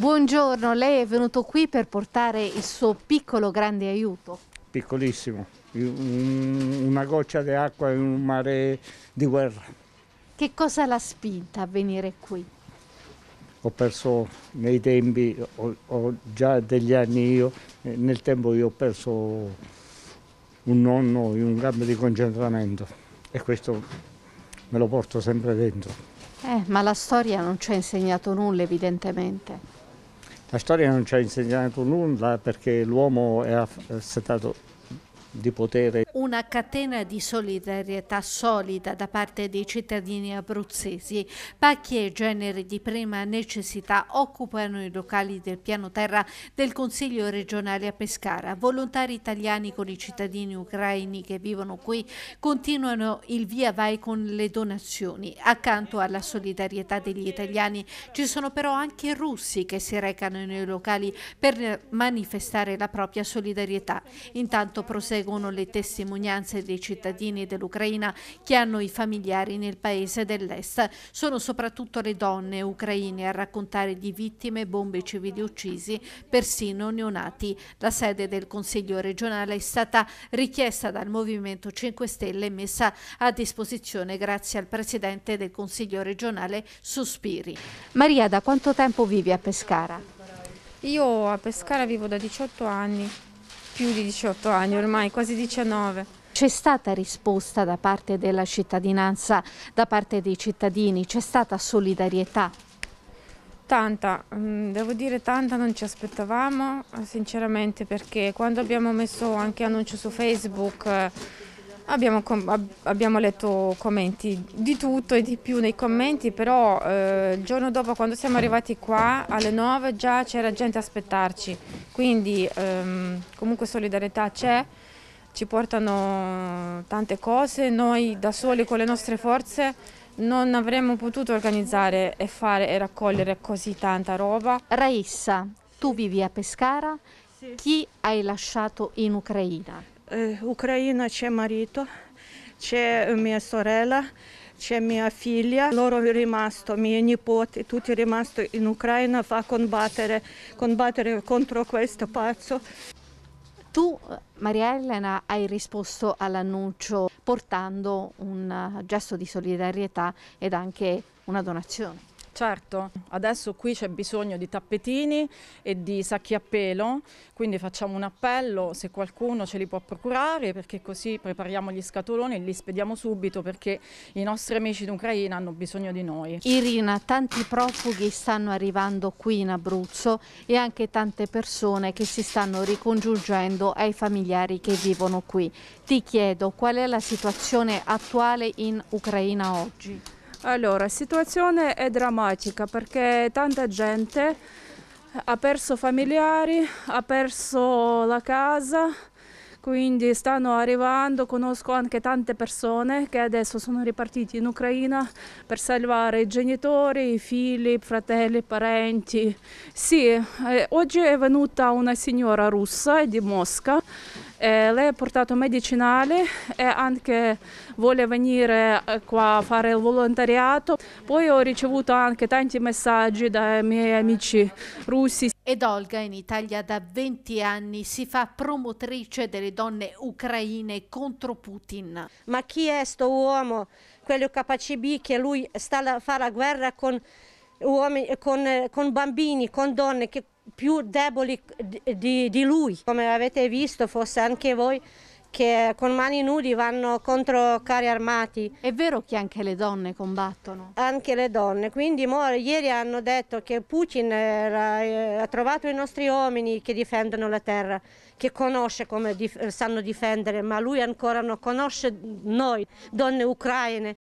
Buongiorno, lei è venuto qui per portare il suo piccolo grande aiuto. Piccolissimo, una goccia di acqua in un mare di guerra. Che cosa l'ha spinta a venire qui? Ho perso nei tempi, ho, ho già degli anni io, eh, nel tempo io ho perso un nonno in un campo di concentramento e questo me lo porto sempre dentro. Eh, ma la storia non ci ha insegnato nulla evidentemente. La storia non ci ha insegnato nulla perché l'uomo è stato di potere. Una catena di solidarietà solida da parte dei cittadini abruzzesi. Pacchi e generi di prima necessità occupano i locali del piano terra del Consiglio regionale a Pescara. Volontari italiani con i cittadini ucraini che vivono qui continuano il via vai con le donazioni. Accanto alla solidarietà degli italiani ci sono però anche russi che si recano nei locali per manifestare la propria solidarietà. Intanto prosegue seguono le testimonianze dei cittadini dell'Ucraina che hanno i familiari nel paese dell'est. Sono soprattutto le donne ucraine a raccontare di vittime, bombe civili uccisi, persino neonati. La sede del Consiglio regionale è stata richiesta dal Movimento 5 Stelle e messa a disposizione grazie al Presidente del Consiglio regionale Sospiri. Maria, da quanto tempo vivi a Pescara? Io a Pescara vivo da 18 anni più di 18 anni, ormai quasi 19. C'è stata risposta da parte della cittadinanza, da parte dei cittadini, c'è stata solidarietà? Tanta, mm, devo dire tanta, non ci aspettavamo sinceramente perché quando abbiamo messo anche annuncio su Facebook Abbiamo, ab abbiamo, letto commenti di tutto e di più nei commenti, però eh, il giorno dopo quando siamo arrivati qua alle 9 già c'era gente a aspettarci, quindi ehm, comunque solidarietà c'è, ci portano tante cose, noi da soli con le nostre forze non avremmo potuto organizzare e fare e raccogliere così tanta roba. Raissa, tu vivi a Pescara, sì. chi hai lasciato in Ucraina? Eh, Ucraina c'è marito, c'è mia sorella, c'è mia figlia, loro sono rimasto, i miei nipoti, tutti rimasti in Ucraina fa combattere, combattere contro questo pazzo. Tu, Maria Elena, hai risposto all'annuncio portando un gesto di solidarietà ed anche una donazione. Certo, adesso qui c'è bisogno di tappetini e di sacchi a pelo, quindi facciamo un appello se qualcuno ce li può procurare perché così prepariamo gli scatoloni e li spediamo subito perché i nostri amici d'Ucraina hanno bisogno di noi. Irina, tanti profughi stanno arrivando qui in Abruzzo e anche tante persone che si stanno ricongiungendo ai familiari che vivono qui. Ti chiedo qual è la situazione attuale in Ucraina oggi? Allora, situazione è drammatica perché tanta gente ha perso familiari, ha perso la casa, quindi stanno arrivando, conosco anche tante persone che adesso sono ripartite in Ucraina per salvare i genitori, i figli, i fratelli, i parenti. Sì, eh, oggi è venuta una signora russa di Mosca eh, lei ha portato medicinali e anche vuole venire eh, qua a fare il volontariato. Poi ho ricevuto anche tanti messaggi dai miei amici russi. Ed Olga in Italia da 20 anni si fa promotrice delle donne ucraine contro Putin. Ma chi è questo uomo, quello capace KCB, che lui sta a fare la guerra con, uomini, con, eh, con bambini, con donne, che più deboli di, di lui. Come avete visto, forse anche voi, che con mani nudi vanno contro carri armati. È vero che anche le donne combattono? Anche le donne, quindi mo, ieri hanno detto che Putin era, eh, ha trovato i nostri uomini che difendono la terra, che conosce come dif sanno difendere, ma lui ancora non conosce noi, donne ucraine,